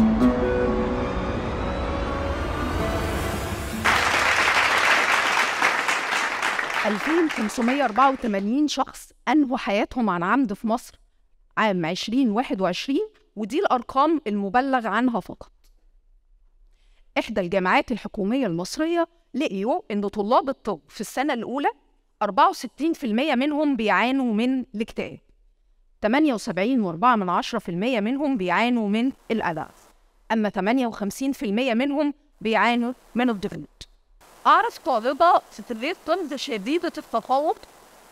2584 شخص أنهوا حياتهم عن عمد في مصر عام 2021 ودي الأرقام المبلغ عنها فقط إحدى الجامعات الحكومية المصرية لقيوا إن طلاب الطب في السنة الأولى 64% منهم بيعانوا من الاكتئاب 78.4% منهم بيعانوا من الألم أما 58% منهم بيعانوا من الضغوط أعرف طالبة في طنز شديدة التفوق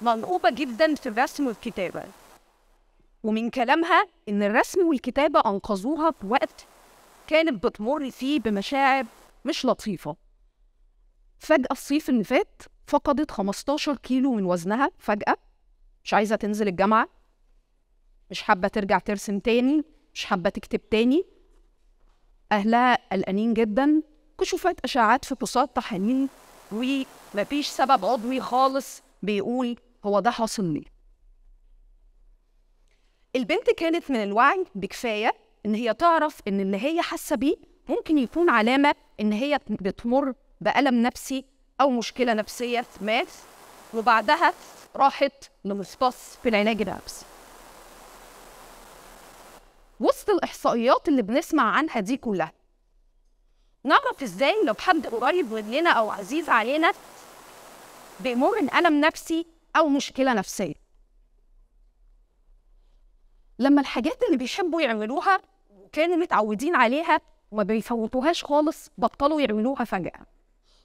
منقوبة جدا في الرسم والكتابة ومن كلامها إن الرسم والكتابة أنقذوها في وقت كانت بتمر فيه بمشاعر مش لطيفة فجأة الصيف اللي فات فقدت 15 كيلو من وزنها فجأة مش عايزة تنزل الجامعة مش حابة ترجع ترسم تاني مش حابة تكتب تاني أهلها قلقانين جدا كشوفات في فحوصات تحاليل ومفيش سبب عضوي خالص بيقول هو ده حاصل ليه البنت كانت من الوعي بكفاية إن هي تعرف إن اللي هي حاسة بيه ممكن يكون علامة إن هي بتمر بألم نفسي أو مشكلة نفسية ما وبعدها راحت لمصباص في العلاج النفسي وسط الاحصائيات اللي بنسمع عنها دي كلها نعرف ازاي لو حد قريب مننا او عزيز علينا بيمر بألم نفسي او مشكله نفسيه لما الحاجات اللي بيحبوا يعملوها وكانوا متعودين عليها وما بيفوتوهاش خالص بطلوا يعملوها فجاه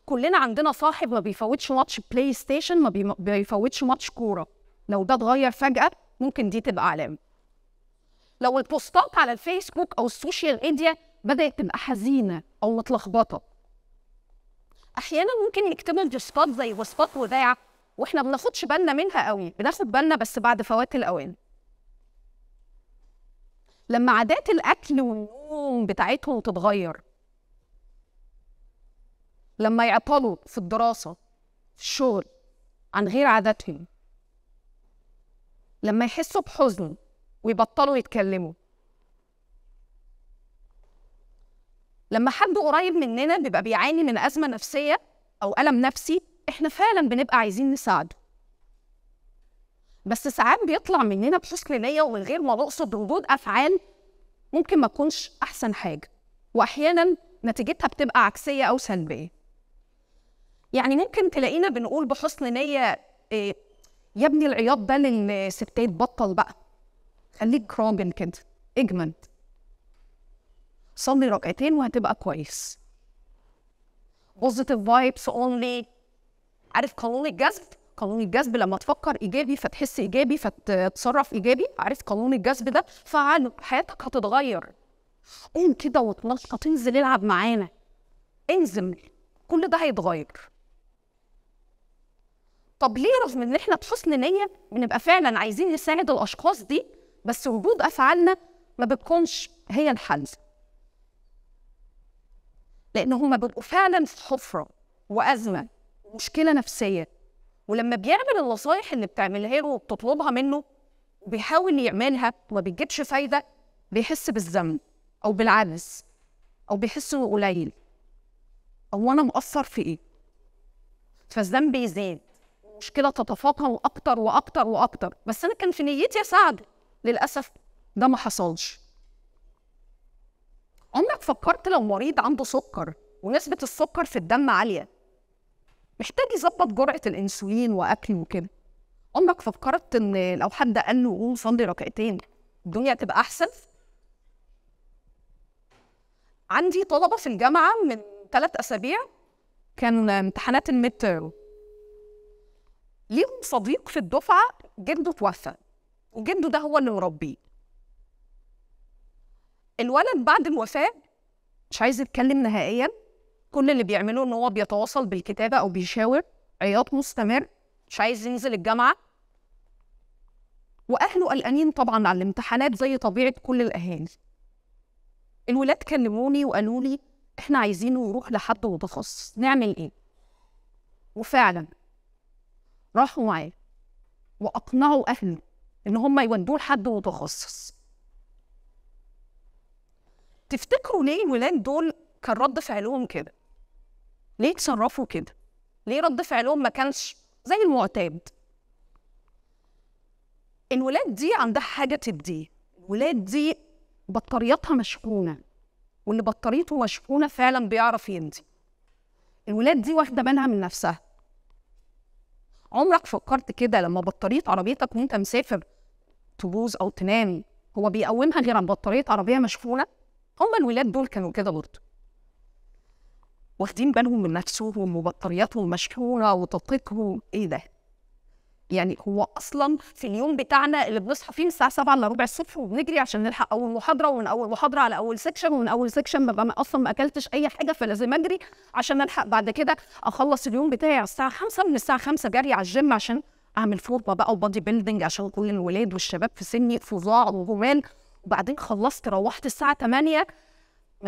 كلنا عندنا صاحب ما بيفوتش ماتش بلاي ستيشن ما بيفوتش ماتش كوره لو ده اتغير فجاه ممكن دي تبقى علامه لو البوستات على الفيسبوك او السوشيال ميديا بدات تبقى حزينه او متلخبطه احيانا ممكن يكتمل بوستات زي وصفات وداع واحنا ما بناخدش بالنا منها قوي بناخد بالنا بس بعد فوات الاوان لما عادات الاكل والنوم بتاعتهم تتغير لما يعطلوا في الدراسه في الشغل عن غير عاداتهم لما يحسوا بحزن ويبطلوا يتكلموا لما حد قريب مننا بيبقى بيعاني من أزمة نفسية أو ألم نفسي إحنا فعلا بنبقى عايزين نساعده بس ساعات بيطلع مننا بحسن نية ومن غير ما نقصد ردود أفعال ممكن ما تكونش أحسن حاجة وأحيانا نتيجتها بتبقى عكسية أو سلبية يعني ممكن تلاقينا بنقول بحسن نية إيه يا ابني العياط ده للستات بطل بقى خليك راجل كده اجمد صلي ركعتين وهتبقى كويس بوزيتيف فايبس اونلي عارف قانون الجذب قانون الجذب لما تفكر ايجابي فتحس ايجابي فتتصرف ايجابي عارف قانون الجذب ده فعلا حياتك هتتغير قوم كده واتنشط انزل العب معانا انزل كل ده هيتغير طب ليه رغم ان احنا بحسن نيه بنبقى فعلا عايزين نساعد الاشخاص دي بس ردود افعالنا ما بتكونش هي الحل لان هما بيبقوا فعلا في حفره وازمه ومشكله نفسيه ولما بيعمل النصايح اللي بتعملها له وبتطلبها منه وبيحاول يعملها وما بتجيبش فايده بيحس بالذنب او بالعبث او بيحس انه قليل او انا مقصر في ايه فالذنب يزيد المشكله تتفاقم اكتر واكتر واكتر بس انا كان في نيتي اساعده للاسف ده ما حصلش عمرك فكرت لو مريض عنده سكر ونسبه السكر في الدم عاليه محتاج يظبط جرعه الانسولين واكله وكده عمرك فكرت ان لو حد قال له قوم صلي ركعتين الدنيا تبقى احسن عندي طلبه في الجامعه من ثلاث اسابيع كان امتحانات الميد ليهم صديق في الدفعه جده توفى وجده ده هو اللي مربيه الولد بعد الوفاه مش عايز يتكلم نهائيا كل اللي بيعمله ان هو بيتواصل بالكتابه او بيشاور عياط مستمر مش عايز ينزل الجامعه واهله قلقانين طبعا على الامتحانات زي طبيعه كل الاهالي الولاد كلموني وقالوا لي احنا عايزينه يروح لحد متخصص نعمل ايه وفعلا راحوا معاه واقنعوا اهله ان هم يودوه لحد متخصص تفتكروا ليه الولاد دول كان رد فعلهم كده ليه اتصرفوا كده ليه رد فعلهم ما كانش زي المعتاد الولاد دي عندها حاجه تديه الولاد دي بطارياتها مشحونه واللي بطاريته مشحونه فعلا بيعرف يندي الولاد دي واخده بالها من نفسها عمرك فكرت كده لما بطاريه عربيتك وانت مسافر تبوظ او تنام هو بيقومها غير عن بطاريه عربيه مشحونه هم الولاد دول كانوا كده برضه واخدين بالهم من نفسهم وبطارياتهم مشحونه وطاقتهم ايه ده يعني هو اصلا في اليوم بتاعنا اللي بنصحى فيه من الساعه 7 الا ربع الصبح وبنجري عشان نلحق اول محاضره ومن اول محاضره على اول سكشن ومن اول سكشن ببقى اصلا ما اكلتش اي حاجه فلازم اجري عشان الحق بعد كده اخلص اليوم بتاعي على الساعه 5 من الساعه 5 جري على الجيم عشان اعمل فورمه بقى وبادي بيلدينج عشان كل الولاد والشباب في سني فظاع وجمال وبعدين خلصت روحت الساعه 8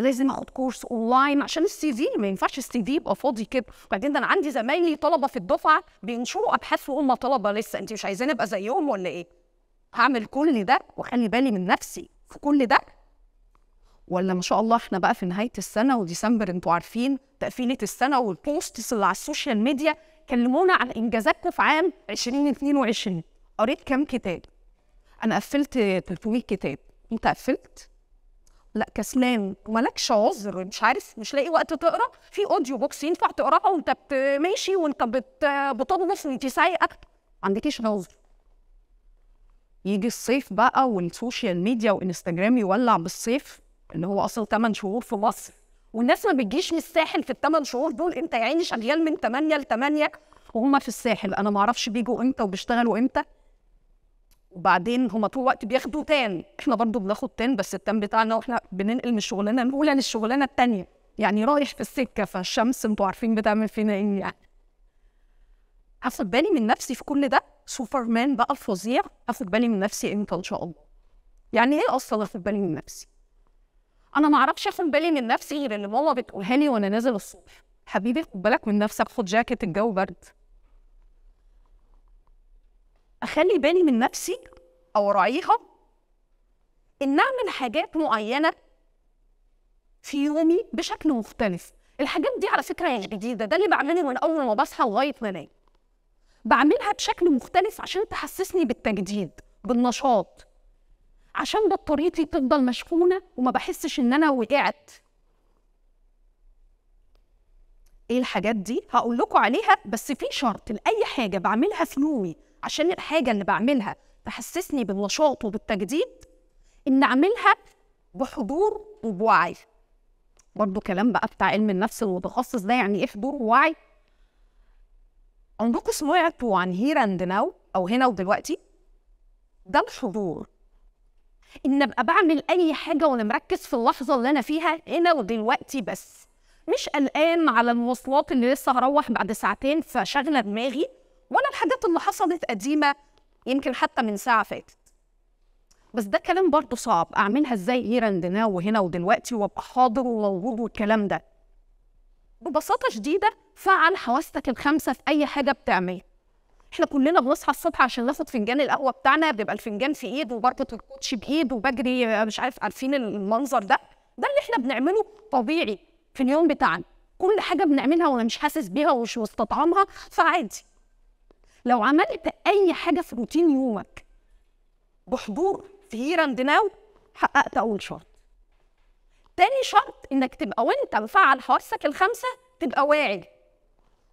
لازم اخد كورس اونلاين عشان السي في ما ينفعش السي في يبقى فاضي كده وبعدين ده انا عندي زمايلي طلبه في الدفعه بينشروا ابحاث وهم طلبه لسه انت مش عايزين ابقى زيهم ولا ايه هعمل كل ده واخلي بالي من نفسي في كل ده ولا ما شاء الله احنا بقى في نهايه السنه وديسمبر انتوا عارفين تقفيله السنه والبوستس اللي على السوشيال ميديا كلمونا عن انجازاتكم في عام 2022 قريت كام كتاب انا قفلت 300 كتاب انت قفلت لا كسلان ومالكش عذر مش عارف مش لاقي وقت تقرا في اوديو بوكس ينفع تقراها وانت ماشي وانت بت وانت سايقه ما عندكيش عذر يجي الصيف بقى والسوشيال ميديا وانستجرام يولع بالصيف اللي هو اصل 8 شهور في مصر والناس ما بتجيش من الساحل في الثمان شهور دول انت يا عيني شغال من 8 ل 8 وهم في الساحل انا ما اعرفش بيجوا امتى وبيشتغلوا امتى وبعدين هما طول الوقت بياخدوا تان احنا برضو بناخد تان بس التان بتاعنا واحنا بننقل من الشغلانه الاولى للشغلانه الثانيه يعني رايح في السكه فالشمس انتوا عارفين بتعمل فينا ايه يعني هاخد بالي من نفسي في كل ده سوبرمان بقى الفظيع هاخد بالي من نفسي امتى ان شاء الله يعني ايه اصلا اخد بالي من نفسي انا ما اعرفش اخد بالي من نفسي غير اللي ماما بتقولها لي وانا نازل الصبح حبيبي خد بالك من نفسك خد جاكيت الجو برد اخلي بالي من نفسي او اراعيها ان اعمل حاجات معينه في يومي بشكل مختلف الحاجات دي على فكره يعني جديده ده اللي بعمله من اول ما بصحى لغايه ما انام بعملها بشكل مختلف عشان تحسسني بالتجديد بالنشاط عشان بطاريتي تفضل مشحونه وما بحسش ان انا وقعت ايه الحاجات دي هقول لكم عليها بس في شرط لاي حاجه بعملها في يومي عشان الحاجه اللي بعملها تحسسني بالنشاط وبالتجديد ان اعملها بحضور وبوعي برضه كلام بقى بتاع علم النفس المتخصص ده يعني ايه حضور ووعي عندكم سمعتوا عن هير اند ناو او هنا ودلوقتي ده الحضور ان ابقى بعمل اي حاجه وانا مركز في اللحظه اللي انا فيها هنا ودلوقتي بس مش قلقان على المواصلات اللي لسه هروح بعد ساعتين فشغله دماغي ولا الحاجات اللي حصلت قديمه يمكن حتى من ساعه فاتت بس ده كلام برضه صعب اعملها ازاي هير اند ناو وهنا ودلوقتي وابقى حاضر وموجود والكلام ده ببساطه شديده فعل حواستك الخمسه في اي حاجه بتعملها احنا كلنا بنصحى الصبح عشان ناخد فنجان القهوه بتاعنا بيبقى الفنجان في ايد وبركه الكوتش بايد وبجري مش عارف عارفين المنظر ده ده اللي احنا بنعمله طبيعي في اليوم بتاعنا كل حاجه بنعملها وانا مش حاسس بيها ومش مستطعمها فعادي لو عملت اي حاجه في روتين يومك بحضور في هير اند ناو حققت اول شرط تاني شرط انك تبقى وانت مفعل حواسك الخمسه تبقى واعي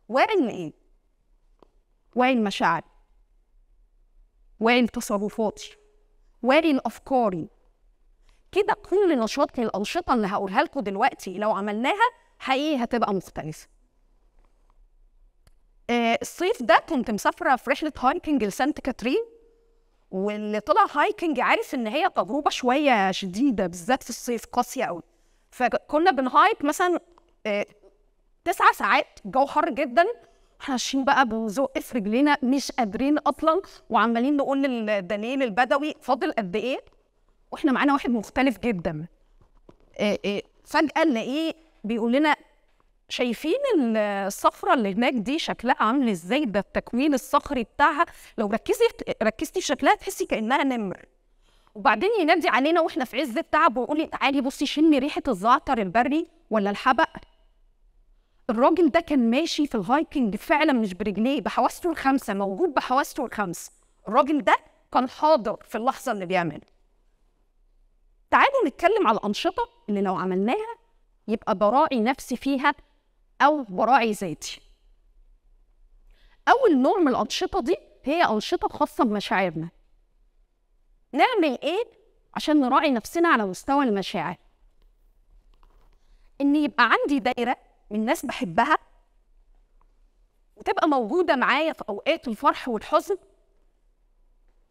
واعي لايه واعي لمشاعري واعي لتصرفاتي واعي لافكاري كده كل نشاط من الانشطه اللي هقولها لكم دلوقتي لو عملناها حقيقي هتبقى مختلفه آه، الصيف ده كنت مسافره في رحله هايكنج لسانت كاترين واللي طلع هايكنج عارف ان هي تجربه شويه شديده بالذات في الصيف قاسيه قوي فكنا بنهايك مثلا آه، تسع ساعات الجو حر جدا احنا ماشيين بقى بزق في رجلينا مش قادرين اصلا وعمالين نقول للدليل البدوي فاضل قد ايه واحنا معانا واحد مختلف جدا آه، فجاه نلاقيه بيقول لنا شايفين الصخرة اللي هناك دي شكلها عامل ازاي ده التكوين الصخري بتاعها لو ركزي ركزتي في شكلها تحسي كأنها نمر وبعدين ينادي علينا واحنا في عز التعب ويقول لي تعالي بصي شمي ريحة الزعتر البري ولا الحبق الراجل ده كان ماشي في الهايكنج فعلا مش برجليه بحواسته الخمسة موجود بحواسته الخمسة الراجل ده كان حاضر في اللحظة اللي بيعملها تعالوا نتكلم على الأنشطة اللي لو عملناها يبقى براعي نفسي فيها او براعي ذاتي اول نوع من الانشطه دي هي انشطه خاصه بمشاعرنا نعمل ايه عشان نراعي نفسنا على مستوى المشاعر ان يبقى عندي دايره من ناس بحبها وتبقى موجوده معايا في اوقات الفرح والحزن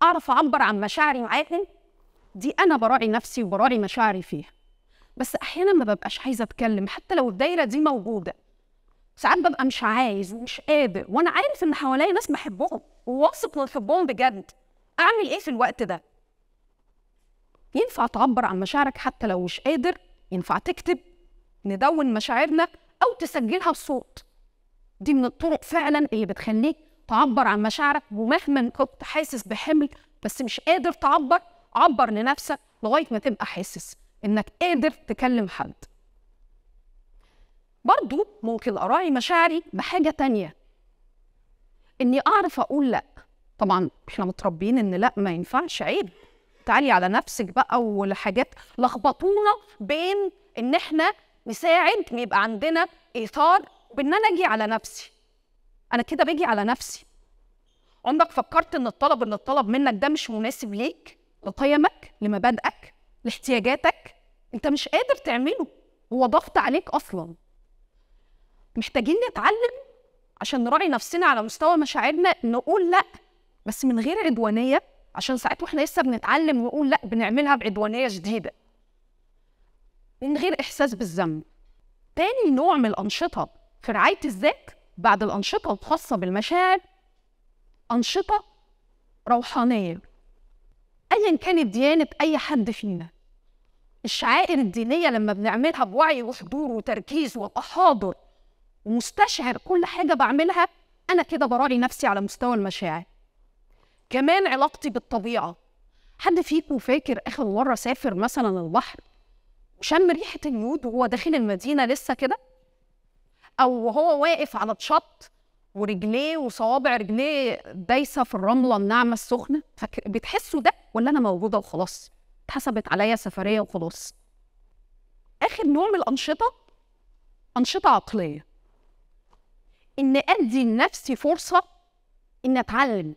اعرف اعبر عن مشاعري معاهم دي انا براعي نفسي وبراعي مشاعري فيها بس احيانا ما ببقاش عايزه اتكلم حتى لو الدايره دي موجوده ساعات ببقى مش عايز ومش قادر وانا عارف ان حواليا ناس بحبهم وواثق ان بحبهم بجد اعمل ايه في الوقت ده ينفع تعبر عن مشاعرك حتى لو مش قادر ينفع تكتب ندون مشاعرنا او تسجلها بصوت دي من الطرق فعلا اللي بتخليك تعبر عن مشاعرك ومهما كنت حاسس بحمل بس مش قادر تعبر عبر لنفسك لغايه ما تبقى حاسس انك قادر تكلم حد برضو ممكن أراعي مشاعري بحاجة تانية إني أعرف أقول لأ طبعا إحنا متربيين إن لأ ما ينفعش عيب تعالي على نفسك بقى والحاجات لخبطونا بين إن إحنا نساعد يبقى عندنا إيثار بإن أنا أجي على نفسي أنا كده باجي على نفسي عمرك فكرت إن الطلب إن الطلب منك ده مش مناسب ليك لقيمك لمبادئك لاحتياجاتك أنت مش قادر تعمله هو ضغط عليك أصلاً محتاجين نتعلم عشان نراعي نفسنا على مستوى مشاعرنا نقول لا بس من غير عدوانيه عشان ساعات واحنا لسه بنتعلم نقول لا بنعملها بعدوانيه شديده من غير احساس بالذنب تاني نوع من الانشطه في رعايه الذات بعد الانشطه الخاصه بالمشاعر انشطه روحانيه ايا كانت ديانه اي حد فينا الشعائر الدينيه لما بنعملها بوعي وحضور وتركيز وتحاضر ومستشعر كل حاجه بعملها انا كده براعي نفسي على مستوى المشاعر كمان علاقتي بالطبيعه حد فيكم فاكر اخر مره سافر مثلا البحر وشم ريحه اليود وهو داخل المدينه لسه كده او وهو واقف على الشط ورجليه وصوابع رجليه دايسه في الرمله الناعمه السخنه بتحسوا ده ولا انا موجوده وخلاص اتحسبت عليا سفريه وخلاص اخر نوع من الانشطه انشطه عقليه ان ادي لنفسي فرصه ان اتعلم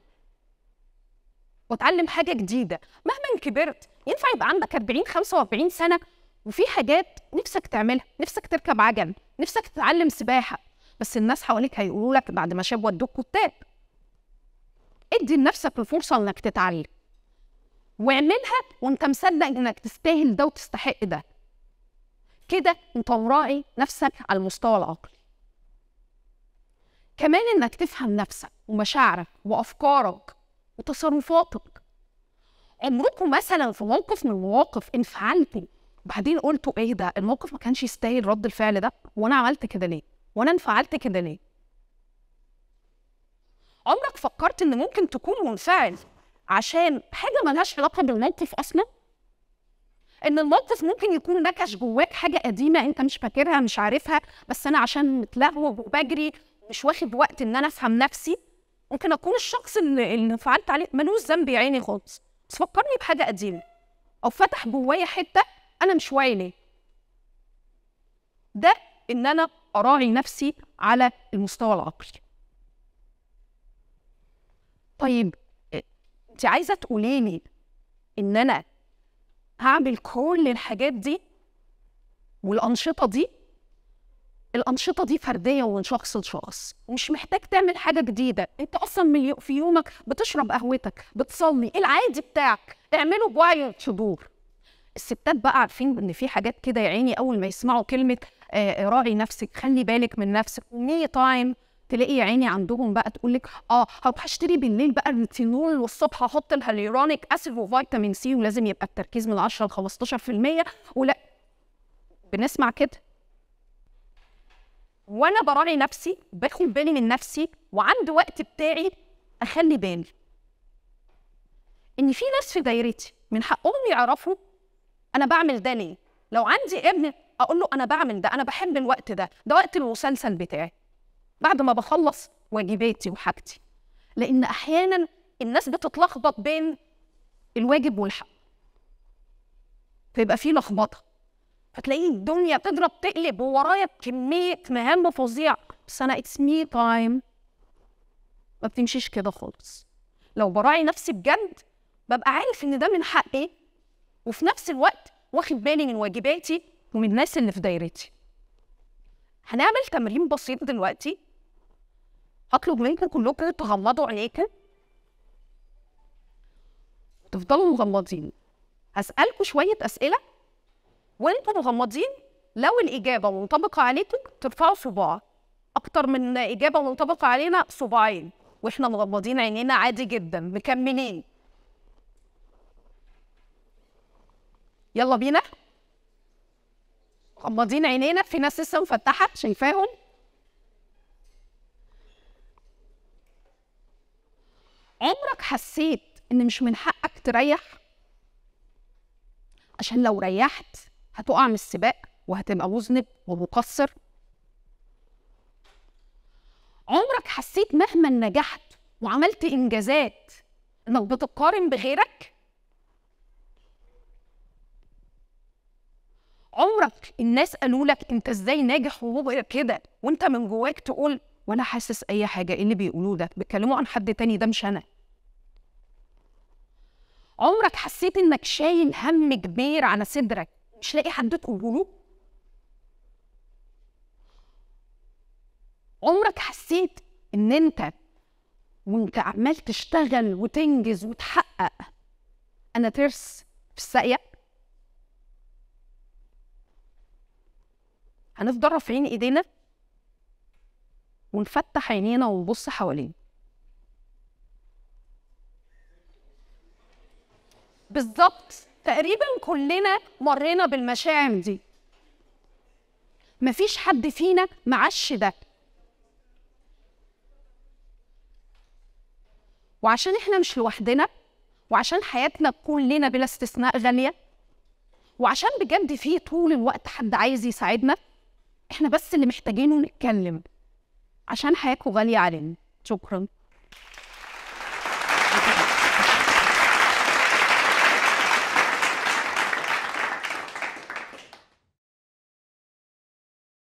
واتعلم حاجه جديده مهما كبرت ينفع يبقى عندك 40 45 سنه وفي حاجات نفسك تعملها نفسك تركب عجل نفسك تتعلم سباحه بس الناس حواليك هيقولوا لك بعد ما شاب ودوك كتاب ادي لنفسك الفرصه انك تتعلم واعملها وانت مصدق انك تستاهل ده وتستحق ده كده انت مراعي نفسك على المستوى العقلي كمان انك تفهم نفسك ومشاعرك وافكارك وتصرفاتك عمركم مثلا في موقف من المواقف انفعلتوا وبعدين قلتوا ايه ده الموقف ما كانش يستاهل رد الفعل ده وانا عملت كده ليه وانا انفعلت كده ليه عمرك فكرت ان ممكن تكون منفعل عشان حاجه ملهاش علاقه بالموقف اصلا ان الموقف ممكن يكون نكش جواك حاجه قديمه انت مش فاكرها مش عارفها بس انا عشان متلهوب وبجري مش واخد وقت ان انا افهم نفسي ممكن اكون الشخص اللي, اللي فعلت عليه ملوش ذنب يا عيني خالص بس فكرني بحاجه قديمه او فتح جوايا حته انا مش واعي ليه ده ان انا اراعي نفسي على المستوى العقلي طيب آه، انت عايزه تقولي لي ان انا هعمل كل الحاجات دي والانشطه دي الانشطه دي فرديه ومن شخص لشخص ومش محتاج تعمل حاجه جديده انت اصلا في يومك بتشرب قهوتك بتصلي العادي بتاعك اعمله بوعي شبور الستات بقى عارفين ان في حاجات كده يا عيني اول ما يسمعوا كلمه آه, آه، راعي نفسك خلي بالك من نفسك ومي تايم تلاقي يا عيني عندهم بقى تقول لك اه هروح اشتري بالليل بقى الريتينول والصبح احط الهاليورونيك اسيد وفيتامين سي ولازم يبقى التركيز من 10 ل 15% ولا بنسمع كده وانا براعي نفسي باخد بالي من نفسي وعندي وقت بتاعي اخلي بالي ان في ناس في دايرتي من حقهم يعرفوا انا بعمل ده ليه لو عندي ابن اقول له انا بعمل ده انا بحب الوقت ده ده وقت المسلسل بتاعي بعد ما بخلص واجباتي وحاجتي لان احيانا الناس بتتلخبط بين الواجب والحق فيبقى في لخبطه فتلاقي الدنيا بتضرب تقلب وورايا بكميه مهام فظيعه بس انا اتس مي تايم ما بتمشيش كده خالص لو براعي نفسي بجد ببقى عارف ان ده من حقي وفي نفس الوقت واخد بالي من واجباتي ومن الناس اللي في دايرتي هنعمل تمرين بسيط دلوقتي هطلب منكم كلكم تغمضوا عينيكم تفضلوا مغمضين هسألكوا شوية أسئلة وانتوا مغمضين لو الاجابه منطبقه عليكم ترفعوا صباع اكتر من اجابه منطبقه علينا صباعين واحنا مغمضين عينينا عادي جدا مكملين يلا بينا مغمضين عينينا في ناس لسه مفتحه شايفاهم عمرك حسيت ان مش من حقك تريح عشان لو ريحت هتقع من السباق وهتبقى مذنب ومقصر عمرك حسيت مهما نجحت وعملت انجازات انك بتقارن بغيرك عمرك الناس قالوا لك انت ازاي ناجح وهو كده وانت من جواك تقول وانا حاسس اي حاجه ايه اللي بيقولوه ده بيتكلموا عن حد تاني ده مش انا عمرك حسيت انك شايل هم كبير على صدرك مش لاقي حد تقوله له عمرك حسيت ان انت وانت عمال تشتغل وتنجز وتحقق انا ترس في الساقيه هنفضل رافعين ايدينا ونفتح عينينا ونبص حوالينا بالظبط تقريبا كلنا مرينا بالمشاعر دي مفيش حد فينا معش ده وعشان احنا مش لوحدنا وعشان حياتنا تكون لنا بلا استثناء غاليه وعشان بجد في طول الوقت حد عايز يساعدنا احنا بس اللي محتاجينه نتكلم عشان حياتكم غاليه علينا شكرا